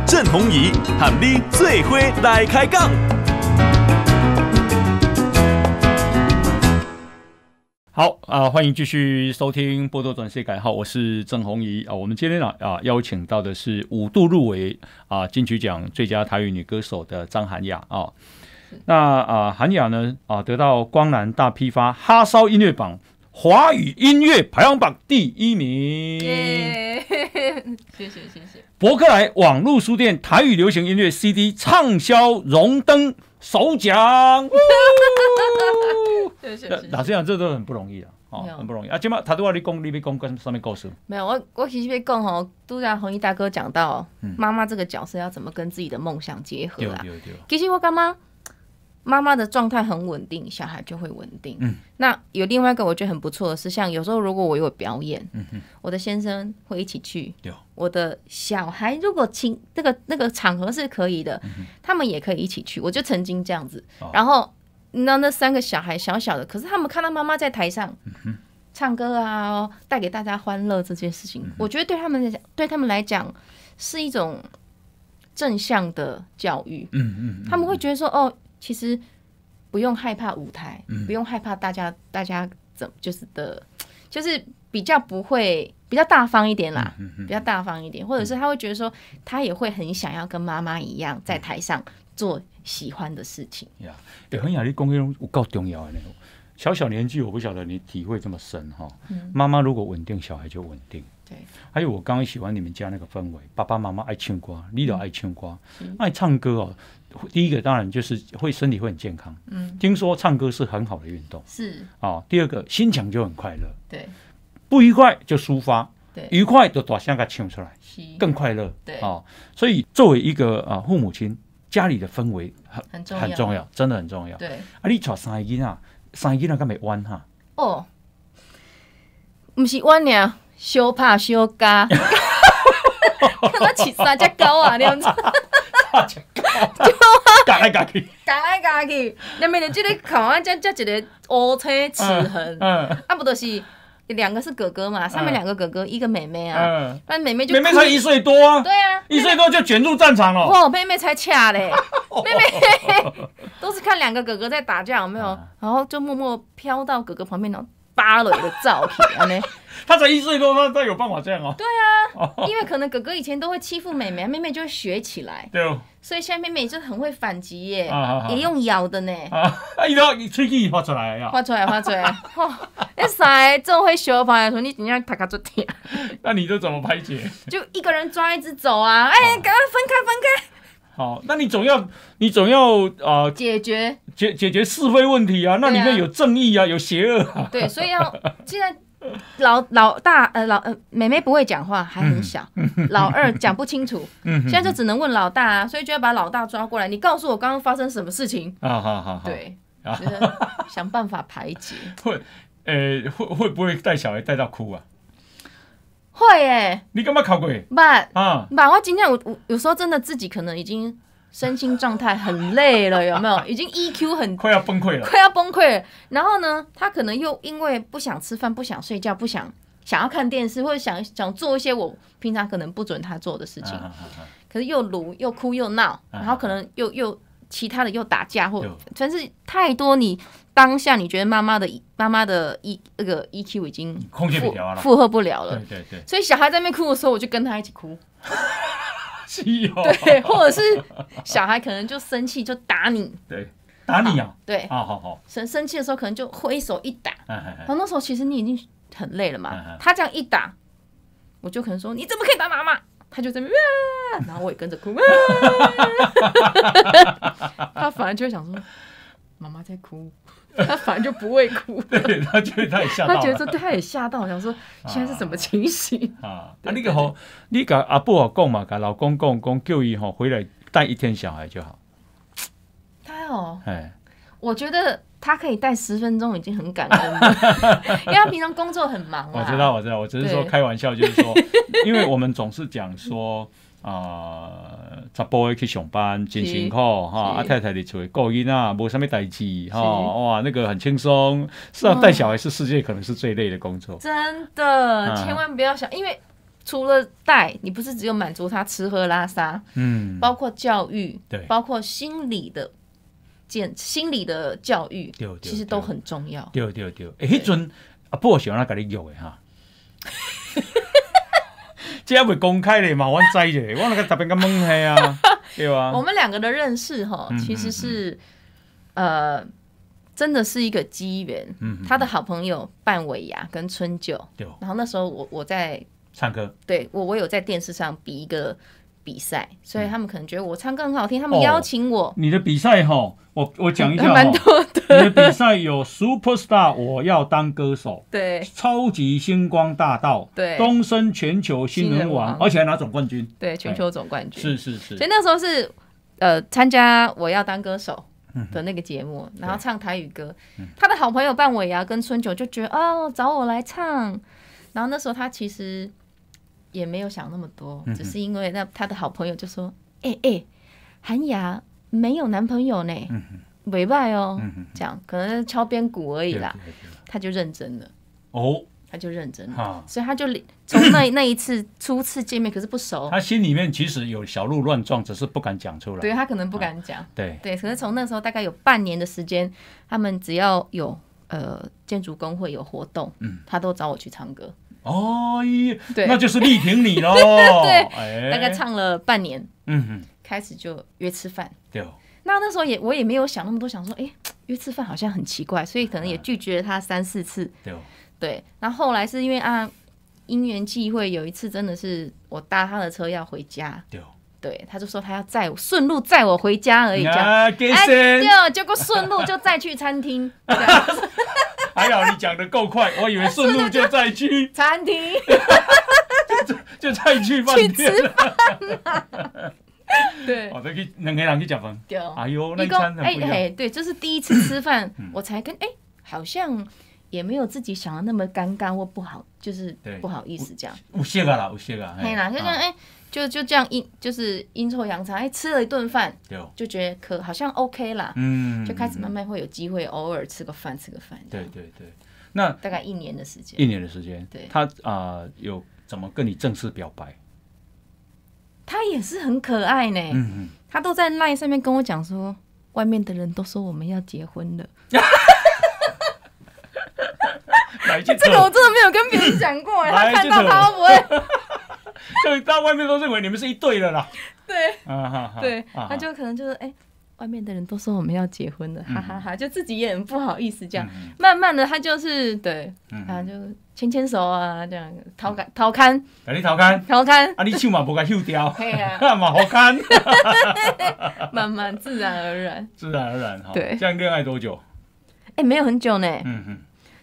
Speaker 1: 郑弘仪喊你最伙来开讲。好啊，欢迎继续收听《波多转世改号》，我是郑红怡啊。我们今天呢啊，邀请到的是五度入围啊金曲奖最佳台语女歌手的张涵雅啊。那啊，含雅呢啊，得到光南大批发哈烧音乐榜。华语音乐排行榜第一名，谢
Speaker 3: 谢谢谢。
Speaker 1: 博客来网络书店台语流行音乐 CD 畅销荣登首奖，哈 哈老实讲，这都很不容易啊，哦，很不容易啊。今嘛，他都要你讲，你咪讲跟上面告诉。
Speaker 2: 没有，我我其实咪讲哦，都让红衣大哥讲到妈妈这个角色要怎么跟自己的梦想结合
Speaker 3: 啊。其
Speaker 2: 实我讲嘛。妈妈的状态很稳定，小孩就会稳定。嗯，那有另外一个我觉得很不错的是，像有时候如果我有表演，嗯我的先生会一起去。我的小孩如果请那个那个场合是可以的，他们也可以一起去。我就曾经这样子，然后那那三个小孩小小的，可是他们看到妈妈在台上唱歌啊，带给大家欢乐这件事情，我觉得对他们来讲，对他们来讲是一种正向的教育。嗯嗯，他们会觉得说哦。其实不用害怕舞台，不用害怕大家，大家怎就是的，就是比较不会比较大方一点啦，比较大方一点，或者是他会觉得说，他也会很想要跟妈妈一样在台上做喜欢的事情。呀，
Speaker 1: 对，很雅丽公育我够重要的那种小小年纪，我不晓得你体会这么深哈。妈妈如果稳定，小孩就稳定。对，还有我刚刚喜欢你们家那个氛围，爸爸妈妈爱唱歌，你都爱唱歌，爱唱歌哦。第一个当然就是会身体会很健康，嗯，听说唱歌是很好的运动，是啊。第二个心情就很快乐，对，不愉快就抒发，对，愉快就把香噶唱出来，更快乐，对啊。所以作为一个啊父母亲，家里的氛围很很重要，真的很重要，对。啊，你娶三斤啊，三斤啊，噶没弯哈？
Speaker 2: 哦，不是弯咧，小怕小嘎，看他起三只高啊，哈样子。
Speaker 3: 就哈，来嘎去，
Speaker 2: 嘎来嘎去，下面的这个靠完这这一个乌青齿痕，啊不，都是两个是哥哥嘛，上面两个哥哥，一个妹妹啊，那妹妹就妹妹才一岁多啊，对啊，
Speaker 1: 一岁多就卷入战场了，
Speaker 2: 哇，妹妹才恰嘞，妹妹 都是看两个哥哥在打架，有没有，然后就默默飘到哥哥旁边后。
Speaker 1: 芭蕾的造型呢？他才一岁多，他他有办法这样哦？对
Speaker 2: 啊，因为可能哥哥以前都会欺负妹妹，妹妹就会学起来。对哦，所以现在妹妹就很会反击耶，也用咬的呢。
Speaker 1: 啊，一道吹气发出来，呀。发
Speaker 2: 出来，发出来。哈，那啥，做会修的朋友说，你怎样打卡做天？
Speaker 1: 那你就怎么排解？
Speaker 2: 就一个人抓一只走啊！哎，赶快分开，分开。
Speaker 1: 好，那你总要，你总要啊，
Speaker 2: 解决
Speaker 1: 解解决是非问题啊，那里面有正义啊，有邪恶。对，所以要
Speaker 2: 现在老老大呃老呃妹妹不会讲话，还很小，老二讲不清楚，现在就只能问老大，啊，所以就要把老大抓过来，你告诉我刚刚发生什么事情。
Speaker 1: 啊，好好好，对，
Speaker 2: 想办法排解。
Speaker 1: 会，呃，会会不会带小孩带到哭啊？
Speaker 2: 会诶，
Speaker 1: 你干嘛考过？不，
Speaker 2: 啊，不，我今天我我有时候真的自己可能已经身心状态很累了，有没有？已经 EQ 很快要崩溃了，快要崩溃。然后呢，他可能又因为不想吃饭、不想睡觉、不想想要看电视，或者想想做一些我平常可能不准他做的事情，可是又撸又哭又闹，然后可能又又。其他的又打架，或真是太多。你当下你觉得妈妈的妈妈的 E 那个 EQ 已经负负荷不了了，对对。对。所以小孩在边哭的时候，我就跟他一起哭。
Speaker 1: 是哦。对，或者是
Speaker 2: 小孩可能就生气就打你，
Speaker 1: 对，打你啊，对啊，好好。
Speaker 2: 生生气的时候可能就挥手一打，嗯嗯然后那时候其实你已经很累了嘛，他这样一打，我就可能说你怎么可以打妈妈？他就在那，然后我也跟着哭。他反而就会想说，妈妈在哭，他反而就不会哭。对，他觉得他也吓到。他觉得说他也吓到，想说现在是什么情形？啊，啊，
Speaker 1: 那个吼，你跟阿婆讲嘛，跟老公讲，讲叫伊吼，回来带一天小孩就好。他哦，哎。
Speaker 2: 我觉得他可以带十分钟已经很感恩了，因为他平常工作很忙啊。我知道，我
Speaker 1: 知道，我只是说开玩笑，就是说，因为我们总是讲说啊，杂波去上班真辛苦哈，阿太太的出去过瘾啊，无什么代志哈，哇，那个很轻松。是啊，带小孩是世界可能是最累的工作。
Speaker 2: 真的，千万不要想，因为除了带，你不是只有满足他吃喝拉撒，嗯，包括教育，对，包括心理的。建心理的教育，其实都很重要。
Speaker 1: 对对对，哎，那阵阿喜欢拉个你有的哈，这还未公开嘞，嘛，我知着，我那个特别个猛嘿啊，对吧？我们
Speaker 2: 两个的认识哈，其实是呃，真的是一个机缘。嗯，他的好朋友半尾牙跟春九，对，然后那时候我我在唱歌，对，我我有在电视上比一个。比赛，所以他们可能觉得我唱歌很好听，他们邀请我。
Speaker 1: 你的比赛哈，我我讲一下，蛮
Speaker 2: 多的。
Speaker 1: 你的比赛有 Super Star，我要当歌手，对，超级星光大道，对，东升全球新人王，而且还拿总冠军，对，全球总冠军，是是是。所以那时
Speaker 2: 候是呃，参加我要当歌手的那个节目，然后唱台语歌。他的好朋友半尾牙跟春九就觉得哦，找我来唱。然后那时候他其实。也没有想那么多，只是因为那他的好朋友就说：“哎哎，韩雅没有男朋友呢，委外哦，这样可能敲边鼓而已啦。”他就认真了哦，他就认真了，所以他就从那那一次初次见面，可是不熟。他
Speaker 1: 心里面其实有小鹿乱撞，只是不敢讲出来。对他
Speaker 2: 可能不敢讲，对对。可是从那时候大概有半年的时间，他们只要有呃建筑工会有活动，嗯，他都找我去唱歌。哦，对，那就是力挺你喽。对，大概唱了半年，嗯哼，开始就约吃饭。对那那时候也我也没有想那么多，想说哎约吃饭好像很奇怪，所以可能也拒绝了他三四次。对对，然后后来是因为啊因缘际会，有一次真的是我搭他的车要回家。对对，他就说他要载我顺路载我回家而已。哎，对结果顺路就再去餐厅。还好你讲的够快，我以为顺路就再去 餐厅，
Speaker 1: 就 就再去饭店。去吃
Speaker 2: 饭，对，
Speaker 1: 我再去两个人去吃饭。对，哎呦，那一餐不一样。哎哎，
Speaker 2: 对，这是第一次吃饭，我才跟哎，好像。也没有自己想的那么尴尬或不好，就是不好意思这样。
Speaker 1: 有个啦，有说啦。嘿啦，就像哎，
Speaker 2: 就就这样阴，就是阴错阳差，哎，吃了一顿饭，就觉得可好像 OK 啦。
Speaker 1: 嗯，就开始慢慢
Speaker 2: 会有机会，偶尔吃个饭，吃个饭。
Speaker 1: 对对对。
Speaker 2: 那大概一年的时间，一年
Speaker 1: 的时间。对。他啊，有怎么跟你正式表白？
Speaker 2: 他也是很可爱呢。嗯嗯。他都在 line 上面跟我讲说，外面的人都说我们要结婚了。这个我真的没有跟别人讲过，他看到他都不会，就 到外面都认为你
Speaker 1: 们是一对的啦。对，对，他
Speaker 2: 就可能就是，哎，外面的人都说我们要结婚了，哈哈哈，就自己也很不好意思这样。慢慢的，他就是对，然就牵牵手啊这样，逃开逃开，
Speaker 1: 啊你逃开逃开，啊你手嘛不该修掉，嘿以啊，嘛好看，
Speaker 2: 慢慢自然而然，
Speaker 1: 自然而然哈，对，这样恋爱多久？
Speaker 2: 哎，没有很久呢。嗯哼。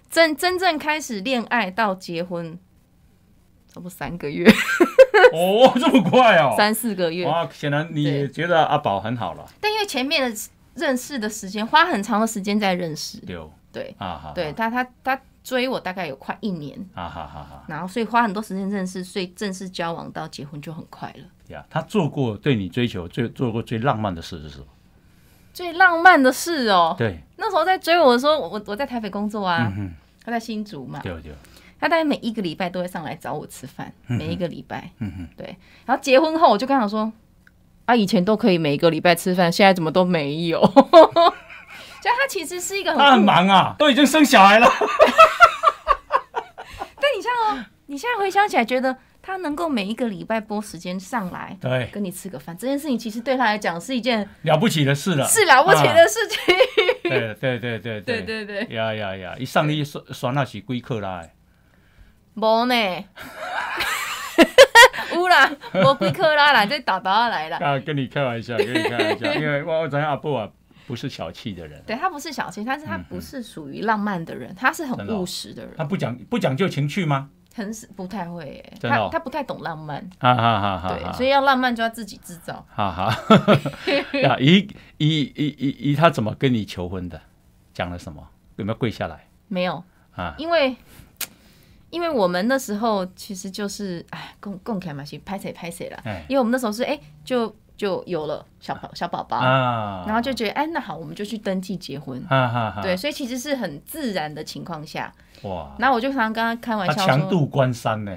Speaker 2: 真真正开始恋爱到结婚，差不多三个月。
Speaker 1: 哦，这么快哦！三
Speaker 2: 四个月。哇，
Speaker 1: 显然你觉得阿宝很好了。
Speaker 2: 但因为前面的认识的时间花很长的时间在认识。
Speaker 1: 对啊。对
Speaker 2: 他他他追我大概有快一年。
Speaker 1: 啊哈哈。哈。
Speaker 2: 然后所以花很多时间认识，所以正式交往到结婚就很快了。
Speaker 1: 对他做过对你追求最做过最浪漫的事是什么？
Speaker 2: 最浪漫的事哦，对，那时候在追我的时候，我我在台北工作啊，嗯、他在新竹嘛，对对，他大概每一个礼拜都会上来找我吃饭，每一个礼拜，嗯嗯，对，然后结婚后我就刚想说，啊以前都可以每一个礼拜吃饭，现在怎么都没有，所 以他其实是一个很忙啊，都已经生小孩了，但你像哦，你现在回想起来觉得。他能够每一个礼拜拨时间上来，对，跟你吃个饭，这件事情其实对他来讲是一件
Speaker 1: 了不起的事了，是了不起的事情。对对对对对对。呀呀呀！一上你选选那是贵客啦。
Speaker 2: 冇呢，无 啦，冇贵客啦啦，这导导来的。啊，
Speaker 1: 跟你开玩笑，跟你开玩笑，因为我我讲阿布啊，不是小气的人。
Speaker 2: 对他不是小气，但是他不是属于浪漫的人，他是很务实的
Speaker 1: 人。他不讲不讲究情趣吗？
Speaker 2: 很不太会，他他不太懂浪漫，
Speaker 1: 哈哈哈哈对，所以
Speaker 2: 要浪漫就要自己制造，哈哈。啊，
Speaker 1: 以以以以以他怎么跟你求婚的，讲了什么？有没有跪下来？没有啊，因
Speaker 2: 为因为我们那时候其实就是哎，共共开嘛，去拍谁拍谁了。嗯，因为我们那时候是哎就。就有了小小宝宝，然后就觉得哎，那好，我们就去登记结婚。对，所以其实是很自然的情况下。哇！那我就常常跟他开玩笑说：“强度
Speaker 1: 关山呢？”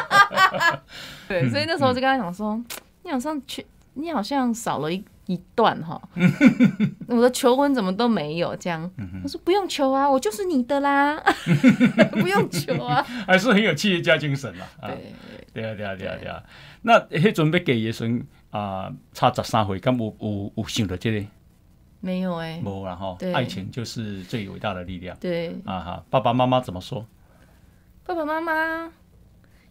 Speaker 2: 对，所以那时候就跟他讲说：“你好像去，你好像少了一一段哈。”我的求婚怎么都没有这样？我说：“不用求啊，我就是你的啦，
Speaker 1: 不用求啊。”还是很有企业家精神嘛。对对啊，对啊，对啊，对啊。那迄阵要嫁的时阵啊，差十三岁，咁有有有想到这个？
Speaker 2: 没有哎，无
Speaker 1: 然后，爱情就是最伟大的力量。对啊哈，爸爸妈妈怎么说？
Speaker 2: 爸爸妈妈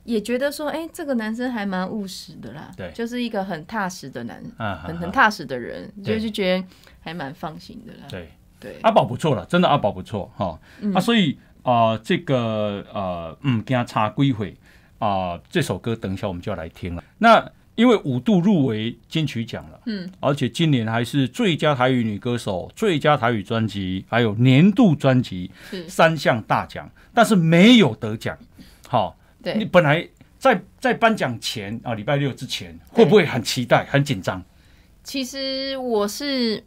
Speaker 2: 也觉得说，哎，这个男生还蛮务实的啦，对，就是一个很踏实的男人，很很踏实的人，就就觉得还蛮放心的啦。
Speaker 1: 对对，阿宝不错了，真的阿宝不错哈。啊，所以啊，这个呃，嗯，唔他差几岁。啊，这首歌等一下我们就要来听了。那因为五度入围金曲奖了，嗯，而且今年还是最佳台语女歌手、最佳台语专辑，还有年度专辑三项大奖，但是没有得奖。好，对你本来在在颁奖前啊，礼拜六之前，会不会很期待、很紧张？
Speaker 2: 其实我是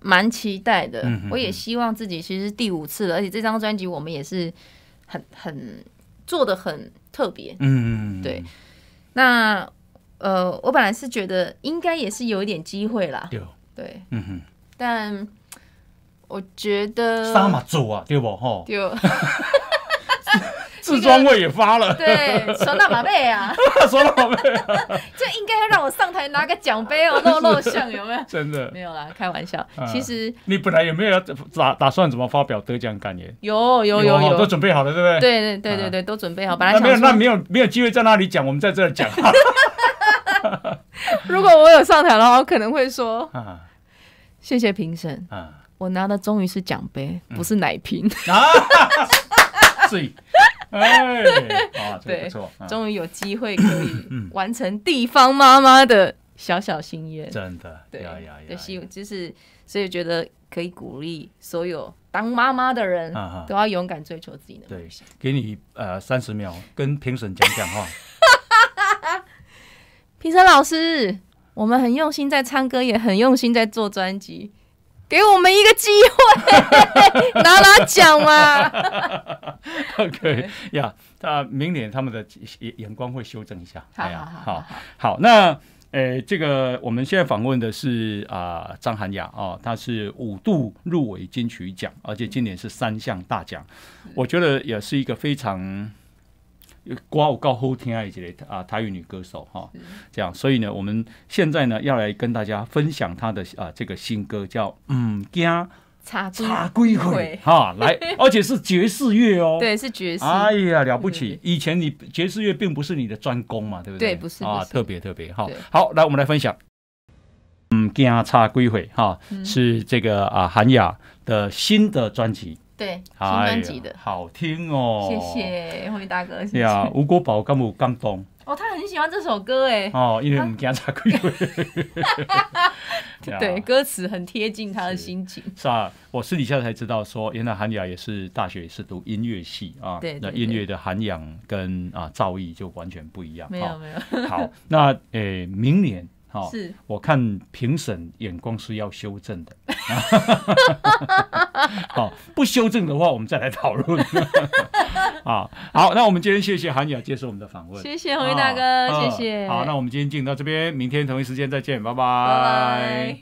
Speaker 2: 蛮期待的，我也希望自己其实第五次了，而且这张专辑我们也是很很做的很。特别，
Speaker 3: 嗯嗯
Speaker 2: 对，那呃，我本来是觉得应该也是有一点机会啦，有，对，嗯哼，但我觉得。啥马
Speaker 1: 做啊？对不哈？
Speaker 2: 有。
Speaker 1: 自装位也发了，对，爽到马背啊，爽 到马背，
Speaker 2: 就应该要让我上台拿个奖杯哦，露露相有没有？真的没有啦，开玩笑。其实
Speaker 1: 你本来有没有打打算怎么发表得奖感言？有有有有，都准备好了，对不对？对
Speaker 2: 对对对对，都准备好。本来没有，那没
Speaker 1: 有没有机会在那里讲，我们在这儿讲。
Speaker 2: 如果我有上台的话，我可能会说：谢谢评审，啊、我拿的终于是奖杯，不是奶瓶啊。
Speaker 1: 对，哎，对，终于有机会可以
Speaker 2: 完成地方妈妈的小小心愿，真的，对呀，对，就是，所以觉得可以鼓励所有当妈妈的人都要勇敢追求自己的。想。
Speaker 1: 给你呃三十秒跟评审讲讲话。
Speaker 2: 评审老师，我们很用心在唱歌，也很用心在做专辑。给我们一个机会 拿拿奖嘛！
Speaker 1: OK 呀，那明年他们的眼眼光会修正一下。好好好，好那呃，这个我们现在访问的是啊张涵雅哦，她是五度入围金曲奖，而且今年是三项大奖，我觉得也是一个非常。歌我高后天啊及类啊，台语女歌手哈，这样，所以呢，我们现在呢要来跟大家分享她的啊这个新歌叫《嗯惊》，
Speaker 2: 查查归回
Speaker 1: 哈来，而且是爵士乐哦，对，是爵士，哎呀，了不起！以前你爵士乐并不是你的专攻嘛，对不对？对，不是啊，特别特别哈。好，来，我们来分享《嗯，惊查归回》哈，是这个啊韩雅的新的专辑。
Speaker 2: 对，新专辑的
Speaker 1: 好听哦，谢
Speaker 2: 谢洪一大哥。谢啊，
Speaker 1: 吴国宝这么感动
Speaker 2: 哦，他很喜欢这首歌哎。
Speaker 1: 哦，因为唔惊出轨。
Speaker 2: 对，歌词很贴近他的心情。
Speaker 1: 是啊，我私底下才知道说，原来韩雅也是大学是读音乐系啊。对，那音乐的涵养跟啊造诣就完全不一样。没有没有。好，那诶，明年。是，我看评审眼光是要修正的。好，不修正的话，我们再来讨论。好，好，那我们今天谢谢韩雅接受我们的访问，谢谢洪爷大哥，谢谢。好，那我们今天进到这边，明天同一时间再见，拜拜。拜。